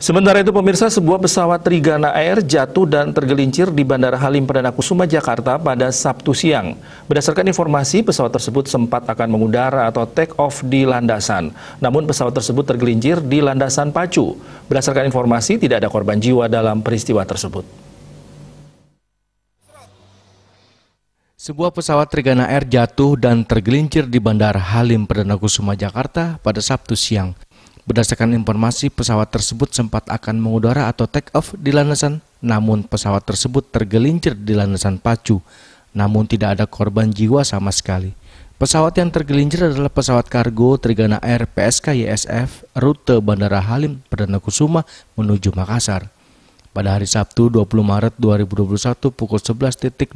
Sementara itu pemirsa sebuah pesawat Trigana Air jatuh dan tergelincir di Bandara Halim Perdana Kusuma Jakarta pada Sabtu siang. Berdasarkan informasi pesawat tersebut sempat akan mengudara atau take off di landasan. Namun pesawat tersebut tergelincir di landasan pacu. Berdasarkan informasi tidak ada korban jiwa dalam peristiwa tersebut. Sebuah pesawat Trigana Air jatuh dan tergelincir di Bandara Halim Perdana Kusuma Jakarta pada Sabtu siang. Berdasarkan informasi, pesawat tersebut sempat akan mengudara atau take off di landasan, namun pesawat tersebut tergelincir di landasan pacu, namun tidak ada korban jiwa sama sekali. Pesawat yang tergelincir adalah pesawat kargo Trigana Air PSK YSF rute Bandara Halim Perdana Kusuma menuju Makassar. Pada hari Sabtu 20 Maret 2021 pukul 11.26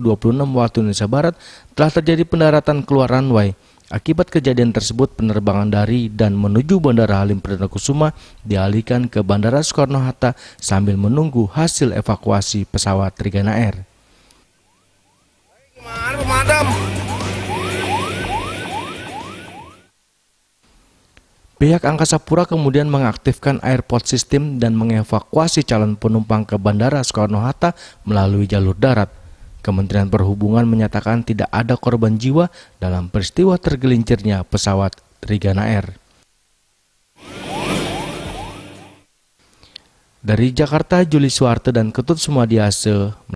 waktu Indonesia Barat telah terjadi pendaratan keluar runway Akibat kejadian tersebut, penerbangan dari dan menuju Bandara Halim Perdana Kusuma dialihkan ke Bandara Soekarno-Hatta sambil menunggu hasil evakuasi pesawat Trigana Air. Pihak Angkasa Pura kemudian mengaktifkan airport system dan mengevakuasi calon penumpang ke Bandara Soekarno-Hatta melalui jalur darat. Kementerian Perhubungan menyatakan tidak ada korban jiwa dalam peristiwa tergelincirnya pesawat Trigana Air. Dari Jakarta, Juli Suwarte dan Ketut Sumadiase